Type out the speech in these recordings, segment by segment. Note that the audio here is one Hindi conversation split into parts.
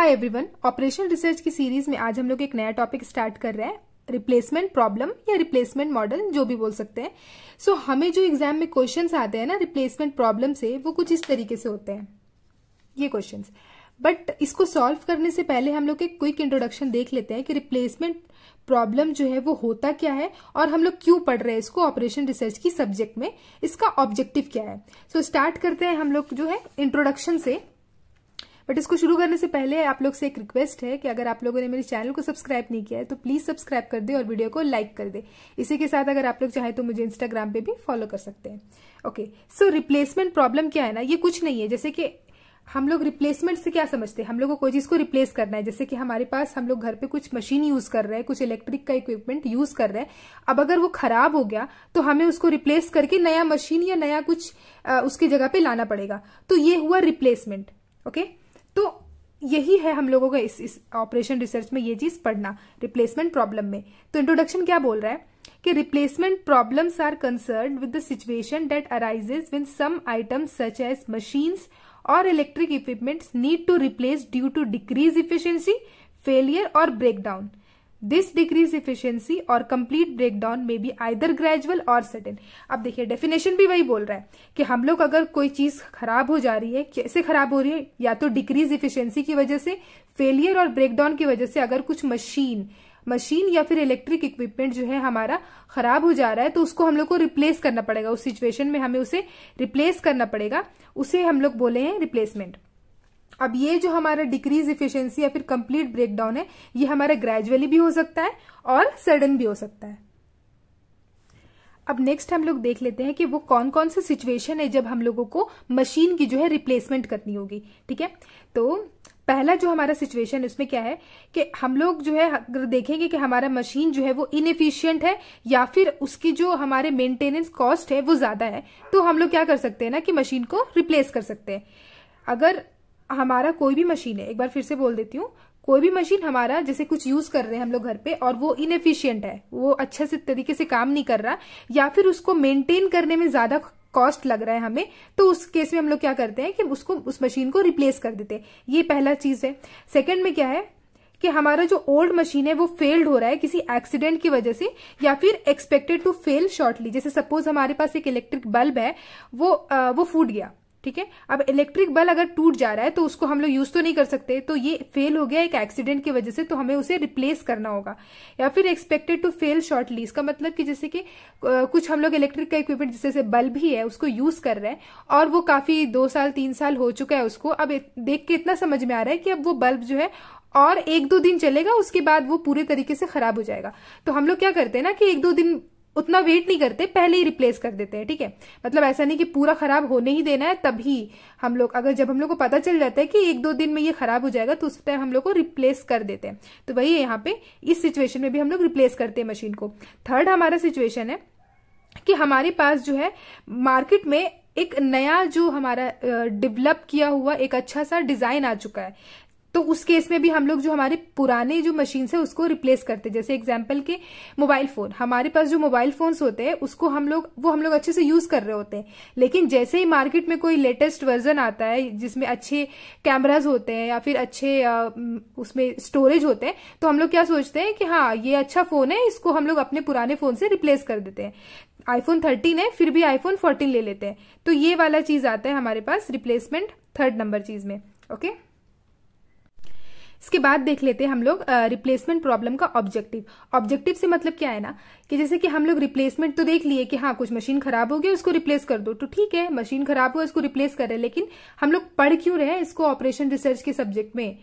हाय एवरीवन ऑपरेशनल रिसर्च की सीरीज में आज हम लोग एक नया टॉपिक स्टार्ट कर रहे हैं रिप्लेसमेंट प्रॉब्लम या रिप्लेसमेंट मॉडल जो भी बोल सकते हैं सो so, हमें जो एग्जाम में क्वेश्चन आते हैं ना रिप्लेसमेंट प्रॉब्लम से वो कुछ इस तरीके से होते हैं ये क्वेश्चन बट इसको सॉल्व करने से पहले हम लोग एक क्विक इंट्रोडक्शन देख लेते हैं कि रिप्लेसमेंट प्रॉब्लम जो है वो होता क्या है और हम लोग क्यों पढ़ रहे हैं इसको ऑपरेशन रिसर्च की सब्जेक्ट में इसका ऑब्जेक्टिव क्या है सो so, स्टार्ट करते हैं हम लोग जो है इंट्रोडक्शन से बट इसको शुरू करने से पहले आप लोग से एक रिक्वेस्ट है कि अगर आप लोगों ने मेरे चैनल को सब्सक्राइब नहीं किया है तो प्लीज सब्सक्राइब कर दे और वीडियो को लाइक कर दे इसी के साथ अगर आप लोग चाहें तो मुझे इंस्टाग्राम पे भी फॉलो कर सकते हैं ओके सो रिप्लेसमेंट प्रॉब्लम क्या है ना ये कुछ नहीं है जैसे कि हम लोग रिप्लेसमेंट से क्या समझते हैं हम लोग को कोई चीज को रिप्लेस करना है जैसे कि हमारे पास हम लोग घर पे कुछ मशीन यूज कर रहे हैं कुछ इलेक्ट्रिक का इक्विपमेंट यूज कर रहे हैं अब अगर वो खराब हो गया तो हमें उसको रिप्लेस करके नया मशीन या नया कुछ आ, उसकी जगह पे लाना पड़ेगा तो ये हुआ रिप्लेसमेंट ओके okay? तो यही है हम लोगों का इस इस ऑपरेशन रिसर्च में ये चीज पढ़ना रिप्लेसमेंट प्रॉब्लम में तो इंट्रोडक्शन क्या बोल रहा है कि replacement problems are concern with the situation that arises when some item such as machines और electric equipments need to replace due to decrease efficiency failure और ब्रेकडाउन दिस डिक्रीज इफिशियंसी और complete breakdown may be either gradual और सडन अब देखिए डेफिनेशन भी वही बोल रहा है कि हम लोग अगर कोई चीज खराब हो जा रही है कैसे खराब हो रही है या तो डिक्रीज इफिशियंसी की वजह से फेलियर और ब्रेकडाउन की वजह से अगर कुछ मशीन मशीन या फिर इलेक्ट्रिक इक्विपमेंट जो है हमारा खराब हो जा रहा है तो उसको हम लोग को रिप्लेस करना पड़ेगा उस सिचुएशन में हमें उसे रिप्लेस करना पड़ेगा उसे हम लोग बोले हैं रिप्लेसमेंट अब ये जो हमारा डिक्रीज इफिशियंसी या फिर कंप्लीट ब्रेकडाउन है ये हमारा ग्रेजुअली भी हो सकता है और सडन भी हो सकता है अब नेक्स्ट हम लोग देख लेते हैं कि वो कौन कौन सी सिचुएशन है जब हम लोगों को मशीन की जो है रिप्लेसमेंट करनी होगी ठीक है तो पहला जो हमारा सिचुएशन है उसमें क्या है कि हम लोग जो है अगर देखेंगे कि हमारा मशीन जो है वो इनफिशियंट है या फिर उसकी जो हमारे मेंटेनेंस कॉस्ट है वो ज्यादा है तो हम लोग क्या कर सकते हैं ना कि मशीन को रिप्लेस कर सकते हैं अगर हमारा कोई भी मशीन है एक बार फिर से बोल देती हूँ कोई भी मशीन हमारा जैसे कुछ यूज कर रहे हैं हम लोग घर पे और वो इनएफिशियंट है वो अच्छे से तरीके से काम नहीं कर रहा या फिर उसको मेंटेन करने में ज्यादा कॉस्ट लग रहा है हमें तो उस केस में हम लोग क्या करते हैं कि उसको उस मशीन को रिप्लेस कर देते हैं ये पहला चीज है सेकेंड में क्या है कि हमारा जो ओल्ड मशीन है वो फेल्ड हो रहा है किसी एक्सीडेंट की वजह से या फिर एक्सपेक्टेड टू फेल शॉर्टली जैसे सपोज हमारे पास एक इलेक्ट्रिक बल्ब है वो आ, वो फूट गया ठीक है अब इलेक्ट्रिक बल्ब अगर टूट जा रहा है तो उसको हम लोग यूज तो नहीं कर सकते तो ये फेल हो गया एक एक्सीडेंट की वजह से तो हमें उसे रिप्लेस करना होगा या फिर एक्सपेक्टेड टू फेल शॉर्टली इसका मतलब कि जैसे कि कुछ हम लोग इलेक्ट्रिक का इक्विपमेंट जैसे बल्ब ही है उसको यूज कर रहे हैं और वो काफी दो साल तीन साल हो चुका है उसको अब देख के इतना समझ में आ रहा है कि अब वो बल्ब जो है और एक दो दिन चलेगा उसके बाद वो पूरे तरीके से खराब हो जाएगा तो हम लोग क्या करते हैं ना कि एक दो दिन उतना वेट नहीं करते पहले ही रिप्लेस कर देते हैं ठीक है मतलब ऐसा नहीं कि पूरा खराब होने ही देना है तभी हम लोग अगर जब हम लोग को पता चल जाता है कि एक दो दिन में ये खराब हो जाएगा तो उस टाइम हम लोग को रिप्लेस कर देते हैं तो वही है यहाँ पे इस सिचुएशन में भी हम लोग रिप्लेस करते हैं मशीन को थर्ड हमारा सिचुएशन है कि हमारे पास जो है मार्केट में एक नया जो हमारा डेवलप किया हुआ एक अच्छा सा डिजाइन आ चुका है तो उस केस में भी हम लोग जो हमारे पुराने जो मशीन है उसको रिप्लेस करते हैं जैसे एग्जाम्पल के मोबाइल फोन हमारे पास जो मोबाइल फोन्स होते हैं उसको हम लोग वो हम लोग अच्छे से यूज कर रहे होते हैं लेकिन जैसे ही मार्केट में कोई लेटेस्ट वर्जन आता है जिसमें अच्छे कैमराज होते हैं या फिर अच्छे उसमें स्टोरेज होते हैं तो हम लोग क्या सोचते हैं कि हाँ ये अच्छा फोन है इसको हम लोग अपने पुराने फोन से रिप्लेस कर देते हैं आईफोन थर्टीन है फिर भी आईफोन फोर्टीन ले लेते हैं तो ये वाला चीज आता है हमारे पास रिप्लेसमेंट थर्ड नंबर चीज में ओके okay? इसके बाद देख लेते हैं हम लोग रिप्लेसमेंट प्रॉब्लम का ऑब्जेक्टिव ऑब्जेक्टिव से मतलब क्या है ना कि जैसे कि हम लोग रिप्लेसमेंट तो देख लिए कि हाँ कुछ मशीन खराब हो गया उसको रिप्लेस कर दो तो ठीक है मशीन खराब हुआ इसको रिप्लेस कर रहे हैं लेकिन हम लोग पढ़ क्यों रहे हैं इसको ऑपरेशन रिसर्च के सब्जेक्ट में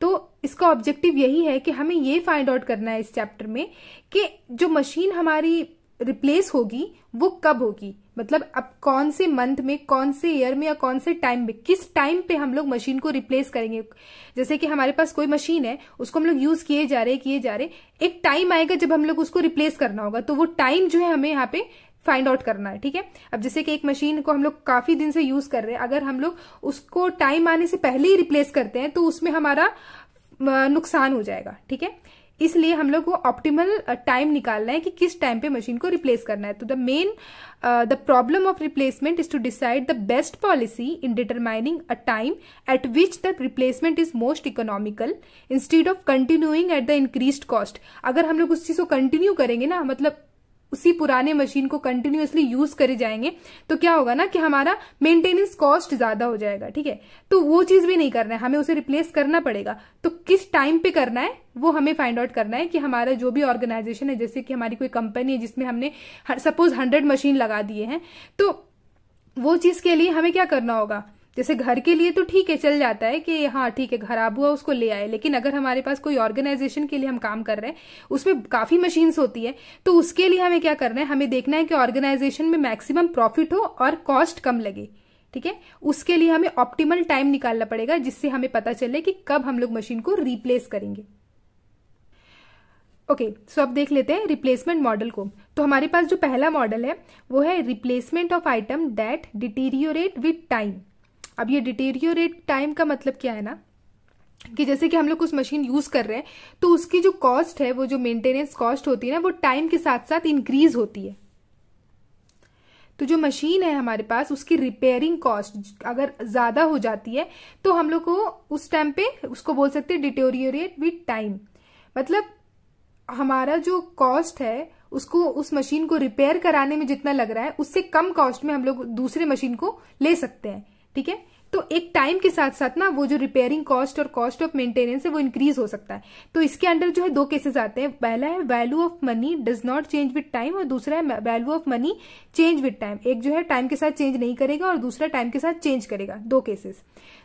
तो इसका ऑब्जेक्टिव यही है कि हमें ये फाइंड आउट करना है इस चैप्टर में कि जो मशीन हमारी रिप्लेस होगी वो कब होगी मतलब अब कौन से मंथ में कौन से ईयर में या कौन से टाइम में किस टाइम पे हम लोग मशीन को रिप्लेस करेंगे जैसे कि हमारे पास कोई मशीन है उसको हम लोग यूज किए जा रहे किए जा रहे एक टाइम आएगा जब हम लोग उसको रिप्लेस करना होगा तो वो टाइम जो है हमें यहाँ पे फाइंड आउट करना है ठीक है अब जैसे कि एक मशीन को हम लोग काफी दिन से यूज कर रहे हैं अगर हम लोग उसको टाइम आने से पहले ही रिप्लेस करते हैं तो उसमें हमारा नुकसान हो जाएगा ठीक है इसलिए हम लोग को ऑप्टिमल टाइम निकालना है कि किस टाइम पे मशीन को रिप्लेस करना है तो the main the problem of replacement is to decide the best policy in determining a time at which the replacement is most economical instead of continuing at the increase cost अगर हम लोग उस चीज को कंटिन्यू करेंगे ना मतलब उसी पुराने मशीन को कंटिन्यूसली यूज करे जाएंगे तो क्या होगा ना कि हमारा मेंटेनेंस कॉस्ट ज्यादा हो जाएगा ठीक है तो वो चीज भी नहीं करना है हमें उसे रिप्लेस करना पड़ेगा तो किस टाइम पे करना है वो हमें फाइंड आउट करना है कि हमारा जो भी ऑर्गेनाइजेशन है जैसे कि हमारी कोई कंपनी है जिसमें हमने सपोज हंड्रेड मशीन लगा दिए हैं तो वो चीज के लिए हमें क्या करना होगा जैसे घर के लिए तो ठीक है चल जाता है कि हाँ ठीक है खराब हुआ उसको ले आए लेकिन अगर हमारे पास कोई ऑर्गेनाइजेशन के लिए हम काम कर रहे हैं उसमें काफ़ी मशीन्स होती है तो उसके लिए हमें क्या करना है हमें देखना है कि ऑर्गेनाइजेशन में मैक्सिमम प्रॉफिट हो और कॉस्ट कम लगे ठीक है उसके लिए हमें ऑप्टिमल टाइम निकालना पड़ेगा जिससे हमें पता चले कि कब हम लोग मशीन को रिप्लेस करेंगे ओके सो अब देख लेते हैं रिप्लेसमेंट मॉडल को तो हमारे पास जो पहला मॉडल है वो है replacement of item that deteriorate with time अब ये डिटेरियोरेट टाइम का मतलब क्या है ना कि जैसे कि हम लोग कुछ मशीन यूज कर रहे हैं तो उसकी जो कॉस्ट है वो जो मेंटेनेंस कॉस्ट होती है ना वो टाइम के साथ साथ इंक्रीज होती है तो जो मशीन है हमारे पास उसकी रिपेयरिंग कॉस्ट अगर ज्यादा हो जाती है तो हम लोग को उस टाइम पे उसको बोल सकते हैं डिटोरियोरेट विथ टाइम मतलब हमारा जो कॉस्ट है उसको उस मशीन को रिपेयर कराने में जितना लग रहा है उससे कम कॉस्ट में हम लोग दूसरे मशीन को ले सकते हैं ठीक है तो एक टाइम के साथ साथ ना वो जो रिपेयरिंग कॉस्ट और कॉस्ट ऑफ मेंटेनेंस है वो इंक्रीज हो सकता है तो इसके अंडर जो है दो केसेस आते हैं पहला है value of money does not change with time और दूसरा है value of money change with time एक जो है टाइम के साथ चेंज नहीं करेगा और दूसरा टाइम के साथ चेंज करेगा दो केसेस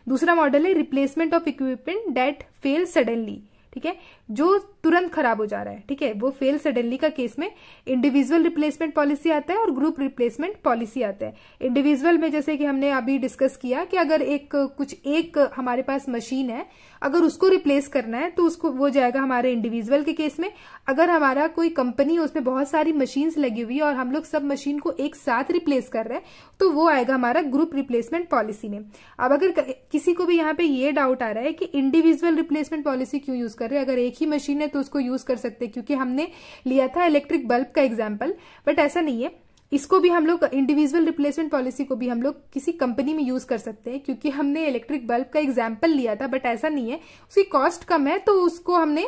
दूसरा मॉडल है replacement of equipment that fail suddenly ठीक है जो तुरंत खराब हो जा रहा है ठीक है वो फेल सडनली का केस में इंडिविजुअल रिप्लेसमेंट पॉलिसी आता है और ग्रुप रिप्लेसमेंट पॉलिसी आता है इंडिविजुअल में जैसे कि हमने अभी डिस्कस किया कि अगर एक कुछ एक हमारे पास मशीन है अगर उसको रिप्लेस करना है तो उसको वो जाएगा हमारे इंडिविजुअल के केस में अगर हमारा कोई कंपनी है उसमें बहुत सारी मशीन्स लगी हुई है और हम लोग सब मशीन को एक साथ रिप्लेस कर रहे हैं तो वो आएगा हमारा ग्रुप रिप्लेसमेंट पॉलिसी में अब अगर किसी को भी यहाँ पे ये डाउट आ रहा है कि इंडिविजुअल रिप्लेसमेंट पॉलिसी क्यों यूज कर रहे हैं अगर एक ही मशीन है तो उसको यूज कर सकते हैं क्योंकि हमने लिया था इलेक्ट्रिक बल्ब का एग्जाम्पल बट ऐसा नहीं है इसको भी हम लोग इंडिविजुअल रिप्लेसमेंट पॉलिसी को भी हम लोग किसी कंपनी में यूज कर सकते हैं क्योंकि हमने इलेक्ट्रिक बल्ब का एग्जाम्पल लिया था बट ऐसा नहीं है उसकी कॉस्ट कम है तो उसको हमने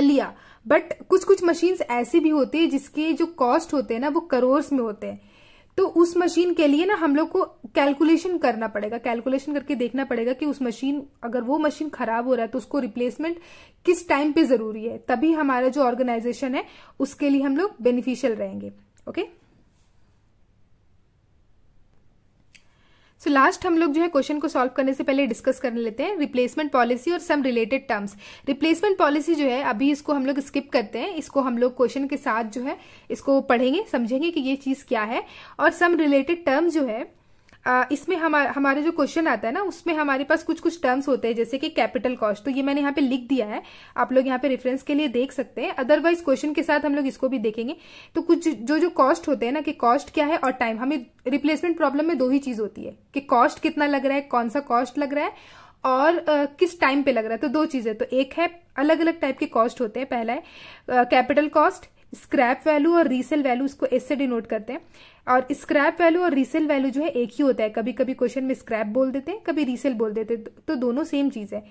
लिया बट कुछ कुछ मशीन्स ऐसी भी होती है जिसके जो कॉस्ट होते हैं ना वो करोर्स में होते हैं तो उस मशीन के लिए ना हम लोग को कैलकुलेशन करना पड़ेगा कैलकुलेशन करके देखना पड़ेगा कि उस मशीन अगर वो मशीन खराब हो रहा है तो उसको रिप्लेसमेंट किस टाइम पे जरूरी है तभी हमारा जो ऑर्गेनाइजेशन है उसके लिए हम लोग बेनिफिशियल रहेंगे okay okay? So so last हम लोग जो है क्वेश्चन को सॉल्व करने से पहले डिस्कस कर लेते हैं रिप्लेसमेंट पॉलिसी और some related terms replacement policy जो है अभी इसको हम लोग स्किप करते हैं इसको हम लोग क्वेश्चन के साथ जो है इसको पढ़ेंगे समझेंगे कि ये चीज क्या है और सम रिलेटेड टर्म्स जो है इसमें हम हमारे जो क्वेश्चन आता है ना उसमें हमारे पास कुछ कुछ टर्म्स होते हैं जैसे कि कैपिटल कॉस्ट तो ये मैंने यहाँ पे लिख दिया है आप लोग यहाँ पे रेफरेंस के लिए देख सकते हैं अदरवाइज क्वेश्चन के साथ हम लोग इसको भी देखेंगे तो कुछ जो जो कॉस्ट होते हैं ना कि कॉस्ट क्या है और टाइम हमें रिप्लेसमेंट प्रॉब्लम में दो ही चीज होती है कि कॉस्ट कितना लग रहा है कौन सा कॉस्ट लग रहा है और आ, किस टाइम पे लग रहा है तो दो चीजें तो एक है अलग अलग टाइप के कॉस्ट होते हैं पहला है कैपिटल कॉस्ट स्क्रैप वैल्यू और रीसेल वैल्यू इसको एस से डिनोट करते हैं और स्क्रैप वैल्यू और रीसेल वैल्यू जो है एक ही होता है कभी कभी क्वेश्चन में स्क्रैप बोल देते हैं कभी रीसेल बोल देते हैं तो दोनों सेम चीज है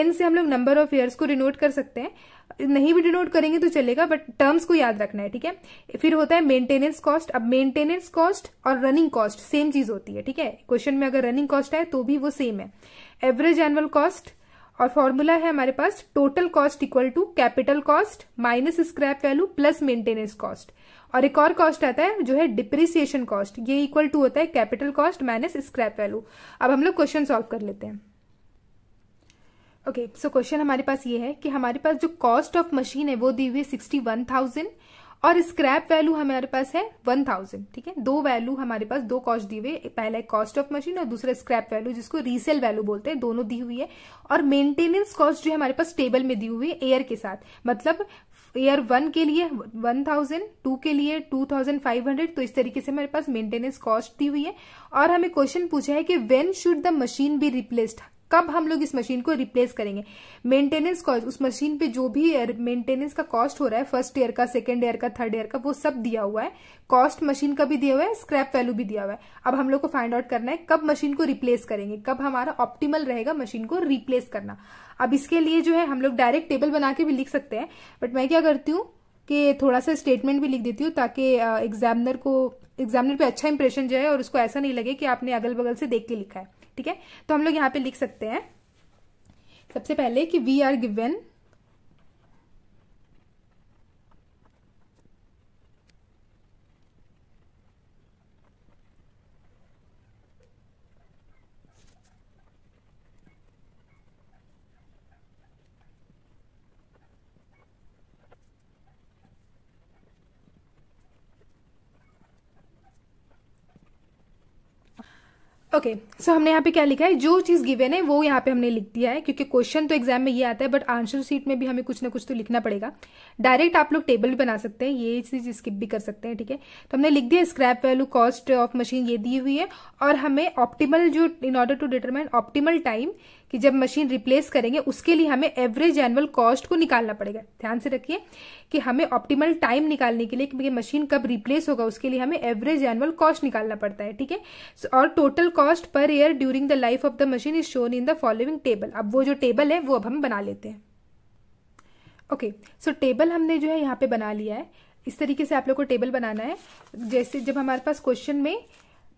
एन से हम लोग नंबर ऑफ ईयर्स को डिनोट कर सकते हैं नहीं भी डिनोट करेंगे तो चलेगा बट टर्म्स को याद रखना है ठीक है फिर होता है मेंटेनेंस कॉस्ट अब मेंटेनेंस कॉस्ट और रनिंग कॉस्ट सेम चीज होती है ठीक है क्वेश्चन में अगर रनिंग कॉस्ट है तो भी वो सेम है एवरेज एनुअल कॉस्ट और फॉर्मूला है हमारे पास total cost equal to capital cost minus scrap value plus maintenance cost और एक और कॉस्ट आता है जो है डिप्रिसिएशन कॉस्ट ये इक्वल टू होता है capital cost minus scrap value अब हम लोग क्वेश्चन सॉल्व कर लेते हैं ओके सो क्वेश्चन हमारे पास ये है कि हमारे पास जो कॉस्ट ऑफ मशीन है वो दी हुई सिक्सटी वन थाउजेंड और स्क्रैप वैल्यू हमारे पास है वन थाउजेंड ठीक है दो वैल्यू हमारे पास दो कॉस्ट दी हुई है पहला है कॉस्ट ऑफ मशीन और दूसरा स्क्रैप वैल्यू जिसको रीसेल वैल्यू बोलते हैं दोनों दी हुई है और मेंटेनेंस कॉस्ट जो हमारे पास टेबल में दी हुई है एयर के साथ मतलब ईयर वन के लिए वन थाउजेंड टू के लिए टू थाउजेंड फाइव हंड्रेड तो इस तरीके से हमारे पास मेंटेनेंस कॉस्ट दी हुई है और हमें क्वेश्चन पूछा है कि when should the machine be replaced कब हम लोग इस मशीन को रिप्लेस करेंगे मेंटेनेंस कॉस्ट उस मशीन पे जो भी मेंटेनेंस का कॉस्ट हो रहा है फर्स्ट ईयर का सेकेंड ईयर का थर्ड ईयर का वो सब दिया हुआ है कॉस्ट मशीन का भी दिया हुआ है स्क्रैप वैल्यू भी दिया हुआ है अब हम लोग को फाइंड आउट करना है कब मशीन को रिप्लेस करेंगे कब हमारा ऑप्टिमल रहेगा मशीन को रिप्लेस करना अब इसके लिए जो है हम लोग डायरेक्ट टेबल बना के भी लिख सकते हैं बट मैं क्या करती हूँ कि थोड़ा सा स्टेटमेंट भी लिख देती हूँ ताकि एग्जामिनर को एग्जामिनर पे अच्छा इंप्रेशन जाए और उसको ऐसा नहीं लगे कि आपने अगल बगल से देख के लिखा है ठीक है तो हम लोग यहाँ पे लिख सकते हैं सबसे पहले कि we are given okay okay, so so हमने यहाँ पे क्या लिखा है जो चीज़ गिवेन है वो यहाँ पे हमने लिख दिया है क्योंकि क्वेश्चन तो एग्जाम में ये आता है बट आंसर सीट में भी हमें कुछ ना कुछ तो लिखना पड़ेगा डायरेक्ट आप लोग टेबल भी बना सकते हैं ये चीज़ स्किप भी कर सकते हैं ठीक है थीके? तो हमने लिख दिया scrap value cost of machine ये दी हुई है और हमें ऑप्टीमल जो in order to determine optimal time कि जब मशीन रिप्लेस करेंगे उसके लिए हमें एवरेज एनुअल कॉस्ट को निकालना पड़ेगा ध्यान से रखिए कि हमें ऑप्टिमल टाइम निकालने के लिए कि मशीन कब रिप्लेस होगा उसके लिए हमें एवरेज एनुअल कॉस्ट निकालना पड़ता है ठीक है और total cost per year during the life of the machine is shown in the following table अब वो जो टेबल है वो अब हम बना लेते हैं ओके सो टेबल हमने जो है यहाँ पे बना लिया है इस तरीके से आप लोग को टेबल बनाना है जैसे जब हमारे पास क्वेश्चन में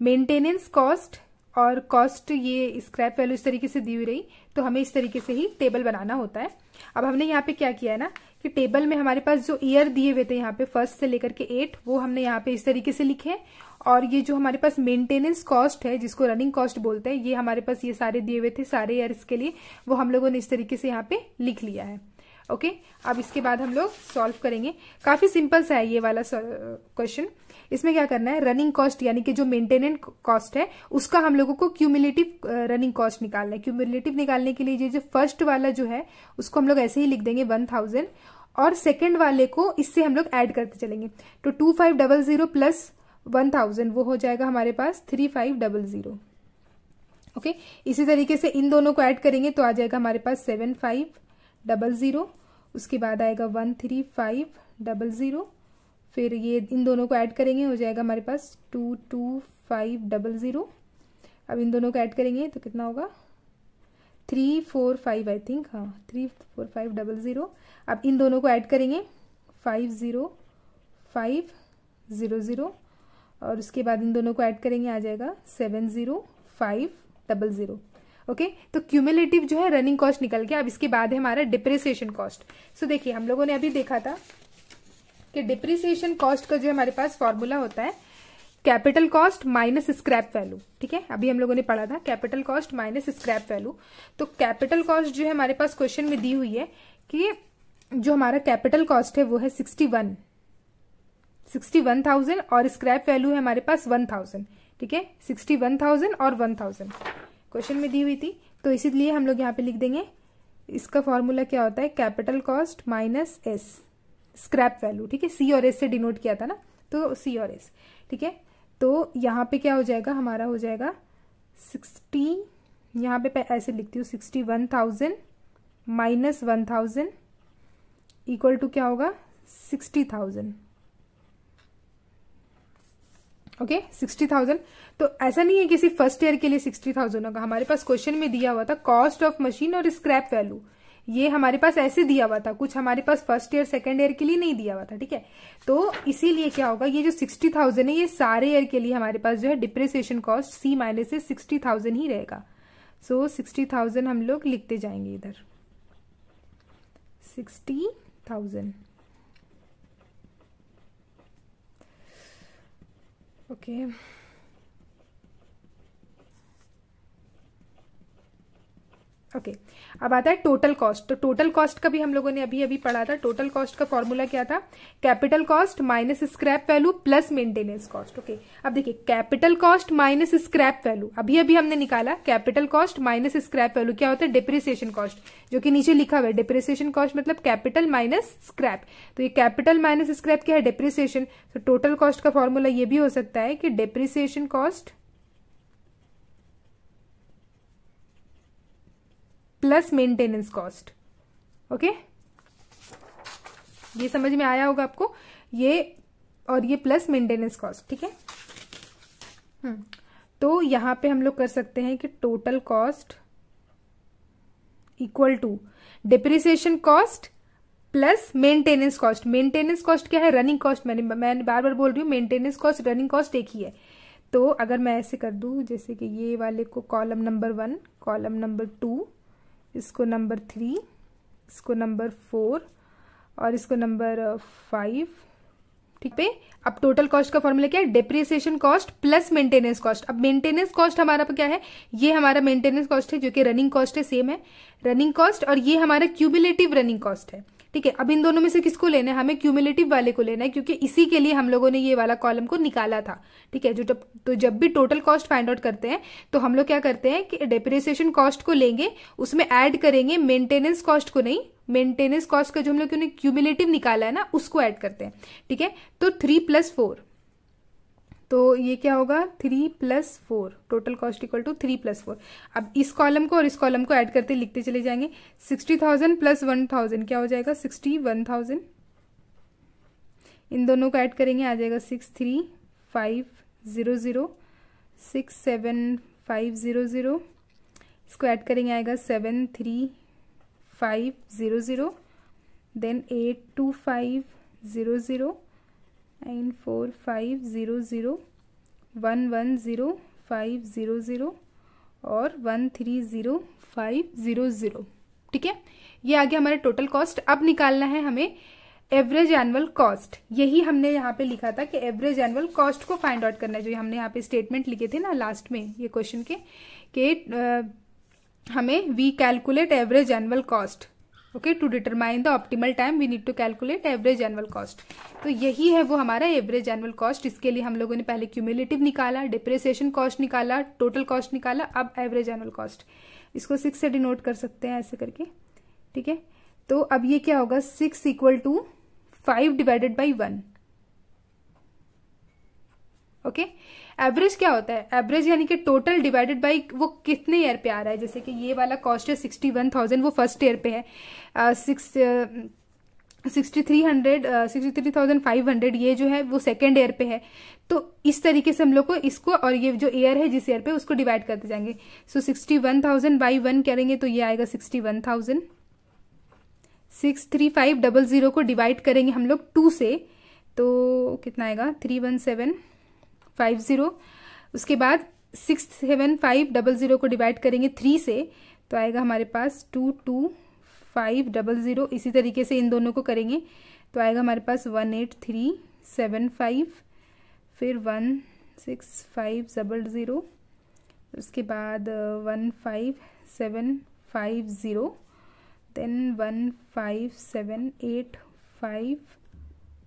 मेंटेनेंस कॉस्ट और कॉस्ट ये स्क्रैप वैल्यू इस तरीके से दी हुई रही तो हमें इस तरीके से ही टेबल बनाना होता है अब हमने यहाँ पे क्या किया है ना कि टेबल में हमारे पास जो ईयर दिए हुए थे यहाँ पे फर्स्ट से लेकर के एट वो हमने यहाँ पे इस तरीके से लिखे और ये जो हमारे पास मेंटेनेंस कॉस्ट है जिसको रनिंग कॉस्ट बोलते हैं ये हमारे पास ये सारे दिए हुए थे सारे ईयर के लिए वो हम लोगों ने इस तरीके से यहाँ पे लिख लिया है ओके अब इसके बाद हम लोग सॉल्व करेंगे काफी सिंपल सा है ये वाला क्वेश्चन इसमें क्या करना है रनिंग कॉस्ट यानी कि जो मेंटेनेंस कॉस्ट है उसका हम लोगों को क्यूमुलेटिव रनिंग कॉस्ट निकालना है क्यूमुलेटिव निकालने के लिए ये जो फर्स्ट वाला जो है उसको हम लोग ऐसे ही लिख देंगे वन थाउजेंड और सेकेंड वाले को इससे हम लोग ऐड करते चलेंगे तो two five double zero plus one thousand वो हो जाएगा हमारे पास three five double zero okay इसी तरीके से इन दोनों को ऐड करेंगे तो आ जाएगा हमारे पास सेवन फाइव डबल ज़ीरो उसके बाद आएगा one three five double zero फिर ये इन दोनों को ऐड करेंगे हो जाएगा हमारे पास two two five double zero अब इन दोनों को ऐड करेंगे तो कितना होगा three four five I think हाँ three four five double zero अब इन दोनों को ऐड करेंगे five zero five zero zero और उसके बाद इन दोनों को ऐड करेंगे आ जाएगा seven zero five double zero okay okay? तो क्यूमुलेटिव जो है रनिंग कॉस्ट निकल गया अब इसके बाद है हमारा डिप्रिसिएशन कॉस्ट सो देखिए हम लोगों ने अभी देखा था कि डिप्रिसिएशन कॉस्ट का जो हमारे पास फॉर्मूला होता है capital cost minus scrap value ठीक है अभी हम लोगों ने पढ़ा था capital cost minus scrap value तो कैपिटल कॉस्ट जो है हमारे पास क्वेश्चन में दी हुई है कि जो हमारा कैपिटल कॉस्ट है वो है sixty one sixty one thousand और स्क्रैप वैल्यू है हमारे पास वन थाउजेंड ठीक है सिक्सटी वन थाउजेंड और वन थाउजेंड क्वेश्चन में दी हुई थी तो इसीलिए हम लोग यहाँ पे लिख देंगे इसका फॉर्मूला क्या होता है capital cost minus S scrap value ठीक है सी और एस से डिनोट किया था ना तो सी और एस ठीक है तो यहाँ पे क्या हो जाएगा हमारा हो जाएगा सिक्सटी यहाँ पे ऐसे लिखती हूँ sixty one thousand minus one thousand equal to क्या होगा sixty thousand okay sixty thousand तो ऐसा नहीं है किसी फर्स्ट ईयर के लिए सिक्सटी थाउजेंड होगा हमारे पास क्वेश्चन में दिया हुआ था कॉस्ट ऑफ मशीन और स्क्रैप वैल्यू ये हमारे पास ऐसे दिया हुआ था कुछ हमारे पास फर्स्ट ईयर सेकेंड ईयर के लिए नहीं दिया हुआ था ठीक है तो इसीलिए क्या होगा ये जो सिक्सटी थाउजेंड है ये सारे ईयर के लिए हमारे पास जो है डिप्रेसिएशन कॉस्ट सी माइनस से सिक्सटी थाउजेंड ही रहेगा सो सिक्सटी थाउजेंड हम लोग लिखते जाएंगे इधर sixty thousand okay okay. Okay okay. अब आता है टोटल कॉस्ट तो टोटल कॉस्ट का भी हम लोगों ने अभी अभी पढ़ा था टोटल कॉस्ट का फॉर्मूला क्या था capital cost minus scrap value plus maintenance cost okay अब देखिए capital cost minus scrap value अभी अभी हमने निकाला capital cost minus scrap value क्या होता है डिप्रिसिएशन कॉस्ट जो कि नीचे लिखा हुआ है डिप्रिसिएशन कॉस्ट मतलब कैपिटल माइनस स्क्रैप तो ये कैपिटल माइनस स्क्रैप क्या है डिप्रिसिएशन तो टोटल कॉस्ट का फॉर्मूला ये भी हो सकता है कि depreciation cost plus maintenance cost okay ये समझ में आया होगा आपको ये और ये प्लस मेंटेनेंस कॉस्ट ठीक है हम्म। तो यहां पे हम लोग कर सकते हैं कि total cost equal to depreciation cost plus maintenance cost maintenance cost क्या है रनिंग कॉस्ट मैंने मैं बार बार बोल रही हूं मेंटेनेंस कॉस्ट रनिंग कॉस्ट एक ही है तो अगर मैं ऐसे कर दू जैसे कि ये वाले को column number one column number two इसको नंबर थ्री इसको नंबर फोर और इसको नंबर फाइव uh, ठीक पे अब टोटल कॉस्ट का फॉर्मूला क्या है depreciation cost plus maintenance cost अब मेंटेनेंस कॉस्ट हमारा क्या है ये हमारा मेंटेनेंस कॉस्ट है जो कि रनिंग कॉस्ट है सेम है रनिंग कॉस्ट और ये हमारा क्यूबिलेटिव रनिंग कॉस्ट है ठीक है अब इन दोनों में से किसको लेना है हमें क्यूमुलेटिव वाले को लेना है क्योंकि इसी के लिए हम लोगों ने ये वाला कॉलम को निकाला था ठीक है जो जब तो जब भी टोटल कॉस्ट फाइंड आउट करते हैं तो हम लोग क्या करते हैं कि डेप्रिसिएशन कॉस्ट को लेंगे उसमें ऐड करेंगे मेंटेनेंस कॉस्ट को नहीं मेंटेनेंस कॉस्ट का जो हम लोग ने क्यूमुलेटिव निकाला है ना उसको ऐड करते हैं ठीक है तो थ्री प्लस फोर तो ये क्या होगा three plus four total cost equal to three plus four अब इस कॉलम को और इस कॉलम को ऐड करते लिखते चले जाएंगे sixty thousand plus one thousand क्या हो जाएगा सिक्सटी वन थाउजेंड इन दोनों को ऐड करेंगे आ जाएगा six three five zero zero six seven five zero zero इसको ऐड करेंगे आएगा seven three five zero zero then eight two five zero zero nine four five zero zero one one zero five zero zero और one three zero five zero zero ठीक है ये आ गया हमारा टोटल कॉस्ट अब निकालना है हमें एवरेज एनुअल कॉस्ट यही हमने यहाँ पे लिखा था कि एवरेज एनुअल कॉस्ट को फाइंड आउट करना है जो हमने यहाँ पे स्टेटमेंट लिखे थे ना लास्ट में ये क्वेश्चन के कि हमें we calculate average annual cost okay to determine the optimal time we need to calculate average annual cost तो यही है वो हमारा एवरेज एनुअल कॉस्ट इसके लिए हम लोगों ने पहले क्यूमुलेटिव निकाला डिप्रेसिएशन कॉस्ट निकाला टोटल कॉस्ट निकाला अब एवरेज एनुअल कॉस्ट इसको सिक्स से डिनोट कर सकते हैं ऐसे करके ठीक है तो अब ये क्या होगा six equal to five divided by one okay average क्या होता है एवरेज यानी कि टोटल डिवाइडेड बाई वो कितने ईयर पे आ रहा है जैसे कि ये वाला कॉस्ट है सिक्सटी वन थाउजेंड वो फर्स्ट ईयर पे है six sixty three hundred sixty three thousand five hundred ये जो है वो सेकेंड ईयर पे है तो इस तरीके से हम लोग को इसको और ये जो ईयर है जिस ईयर पे उसको डिवाइड करते जाएंगे so sixty one thousand by one करेंगे तो ये आएगा sixty one thousand six three five double zero को डिवाइड करेंगे हम लोग टू से तो कितना आएगा three one seven five zero उसके बाद six seven five double zero को डिवाइड करेंगे थ्री से तो आएगा हमारे पास two two five double zero इसी तरीके से इन दोनों को करेंगे तो आएगा हमारे पास one eight three seven five फिर one six five double zero उसके बाद one five seven five zero then one five seven eight five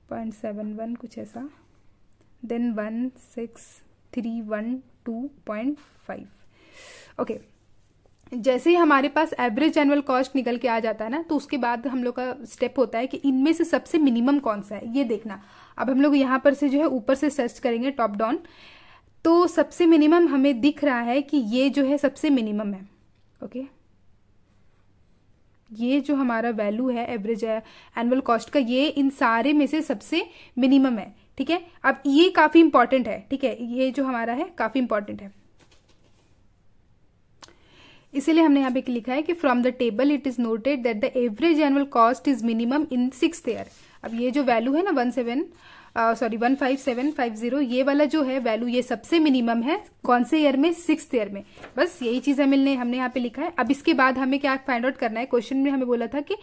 point seven one कुछ ऐसा then 16312.5 ओके जैसे ही हमारे पास एवरेज एनुअल कॉस्ट निकल के आ जाता है ना तो उसके बाद हम लोग का स्टेप होता है कि इनमें से सबसे मिनिमम कौन सा है ये देखना अब हम लोग यहां पर से जो है ऊपर से सर्च करेंगे टॉप डाउन तो सबसे मिनिमम हमें दिख रहा है कि ये जो है सबसे मिनिमम है ओके ये जो हमारा वैल्यू है एवरेज एनुअल कॉस्ट का ये इन सारे में से सबसे मिनिमम है ठीक है अब ये काफ़ी इंपॉर्टेंट है ठीक है ये जो हमारा है काफ़ी इंपॉर्टेंट है इसीलिए हमने यहाँ पे लिखा है कि from the table it is noted that the average annual cost is minimum in six year अब ये जो वैल्यू है ना one seven sorry one five seven five zero ये वाला जो है वैल्यू ये सबसे मिनिमम है कौन से ईयर में सिक्स ईयर में बस यही चीज हमें हमने यहाँ पे लिखा है अब इसके बाद हमें क्या फाइंड आउट करना है क्वेश्चन में हमें बोला था कि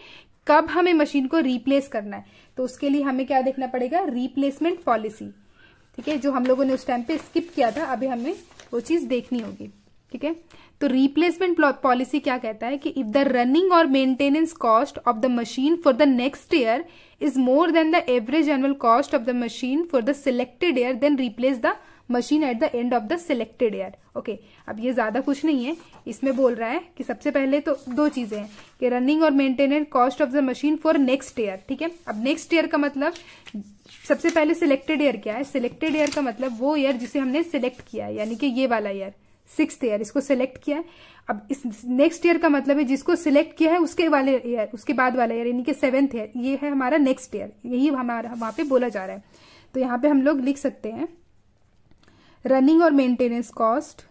कब हमें मशीन को रिप्लेस करना है तो उसके लिए हमें क्या देखना पड़ेगा रिप्लेसमेंट पॉलिसी ठीक है जो हम लोगों ने उस टाइम पे स्किप किया था अभी हमें वो चीज देखनी होगी ठीक है तो रिप्लेसमेंट पॉलिसी क्या कहता है कि इफ द रनिंग और maintenance cost of the machine for the next year is more than the average annual cost of the machine for the selected year then replace the machine at the end of the selected year okay अब ये ज्यादा कुछ नहीं है इसमें बोल रहा है कि सबसे पहले तो दो चीजें हैं कि रनिंग और maintenance cost of the machine for next year ठीक है अब नेक्स्ट ईयर का मतलब सबसे पहले सिलेक्टेड ईयर क्या है सिलेक्टेड ईयर का मतलब वो ईयर जिसे हमने सिलेक्ट किया है यानी कि ये वाला ईयर सिक्स ईयर इसको सिलेक्ट किया है अब इस नेक्स्ट ईयर का मतलब है जिसको सिलेक्ट किया है उसके वाले ईयर उसके बाद वाला ईयर यानी कि सेवेंथ ईयर ये है हमारा नेक्स्ट ईयर यही हमारा वहां पे बोला जा रहा है तो यहाँ पे हम लोग लिख सकते हैं रनिंग और maintenance cost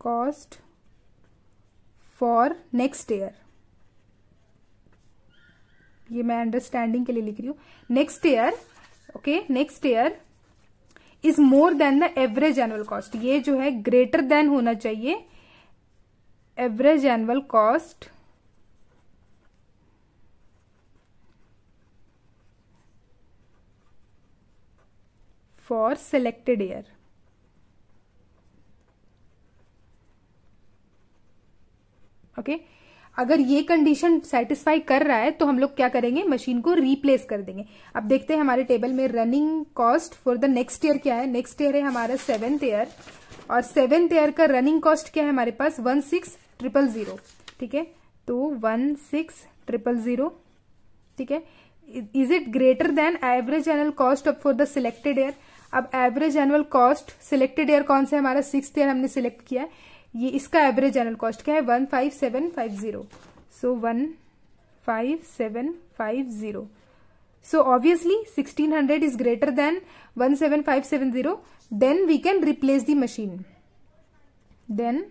cost for next year ये मैं अंडरस्टैंडिंग के लिए लिख रही हूं next year okay next year is more than the average annual cost ये जो है ग्रेटर देन होना चाहिए average annual cost for selected year okay okay? अगर ये कंडीशन सेटिस्फाई कर रहा है तो हम लोग क्या करेंगे मशीन को रिप्लेस कर देंगे अब देखते हैं हमारे टेबल में running cost for the next year क्या है नेक्स्ट ईयर है हमारा सेवेंथ ईयर और सेवेंथ ईयर का रनिंग कॉस्ट क्या है हमारे पास वन सिक्स ट्रिपल जीरो ठीक है तो वन सिक्स ट्रिपल जीरो ठीक है is it greater than average annual cost of for the selected year अब average annual cost selected year कौन सा है हमारा सिक्स ईयर हमने सिलेक्ट किया है ये इसका एवरेज एनुअल कॉस्ट क्या है one five seven five zero so one five seven five zero so obviously sixteen hundred is greater than one seven five seven zero then we can replace the machine then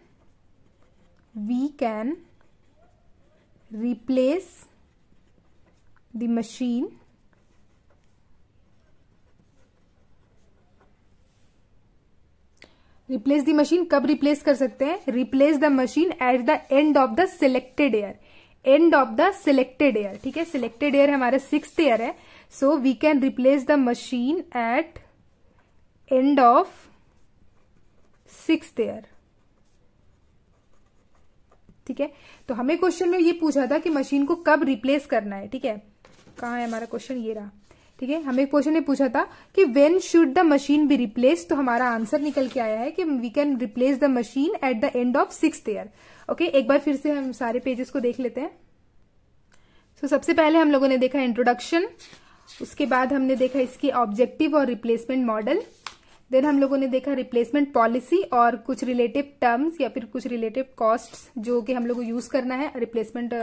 we can replace the machine replace the machine कब रिप्लेस कर सकते हैं replace the machine at the end of the selected year end of the selected year ठीक है सिलेक्टेड ईयर हमारा सिक्स ईयर है सो we can replace the machine at end of six year ठीक है तो हमें क्वेश्चन में ये पूछा था कि मशीन को कब रिप्लेस करना है ठीक है कहा है हमारा क्वेश्चन ये रहा ठीक है हमें एक क्वेश्चन ने पूछा था कि when should the machine be replace तो हमारा आंसर निकल के आया है कि we can replace the machine at the end of six year okay एक बार फिर से हम सारे पेजेस को देख लेते हैं सो so, सबसे पहले हम लोगों ने देखा इंट्रोडक्शन उसके बाद हमने देखा इसके ऑब्जेक्टिव और रिप्लेसमेंट मॉडल देन हम लोगों ने देखा रिप्लेसमेंट पॉलिसी और कुछ रिलेटिव टर्म्स या फिर कुछ रिलेटिव कॉस्ट्स जो कि हम लोग को यूज करना है रिप्लेसमेंट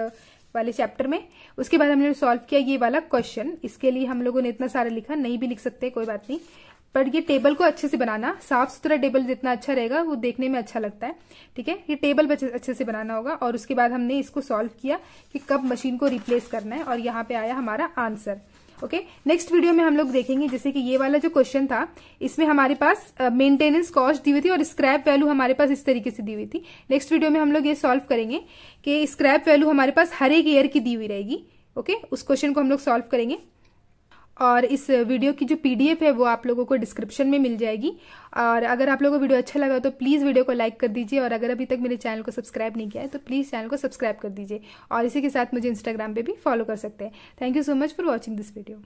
वाले चैप्टर में उसके बाद हमने सॉल्व किया ये वाला क्वेश्चन इसके लिए हम लोगों ने इतना सारा लिखा नहीं भी लिख सकते कोई बात नहीं बट ये टेबल को अच्छे से बनाना साफ सुथरा टेबल जितना अच्छा रहेगा वो देखने में अच्छा लगता है ठीक है ये टेबल अच्छे से बनाना होगा और उसके बाद हमने इसको सॉल्व किया कि कब मशीन को रिप्लेस करना है और यहाँ पे आया हमारा आंसर ओके नेक्स्ट वीडियो में हम लोग देखेंगे जैसे कि ये वाला जो क्वेश्चन था इसमें हमारे पास मेंटेनेंस uh, कॉस्ट दी हुई थी और स्क्रैप वैल्यू हमारे पास इस तरीके से दी हुई थी नेक्स्ट वीडियो में हम लोग ये सॉल्व करेंगे कि स्क्रैप वैल्यू हमारे पास हर एक ईयर की दी हुई रहेगी ओके okay? उस क्वेश्चन को हम लोग सॉल्व करेंगे और इस वीडियो की जो पीडीएफ है वो आप लोगों को डिस्क्रिप्शन में मिल जाएगी और अगर आप लोगों को वीडियो अच्छा लगा तो प्लीज़ वीडियो को लाइक कर दीजिए और अगर अभी तक मेरे चैनल को सब्सक्राइब नहीं किया है तो प्लीज़ चैनल को सब्सक्राइब कर दीजिए और इसी के साथ मुझे इंस्टाग्राम पर भी फॉलो कर सकते हैं thank you so much for watching this video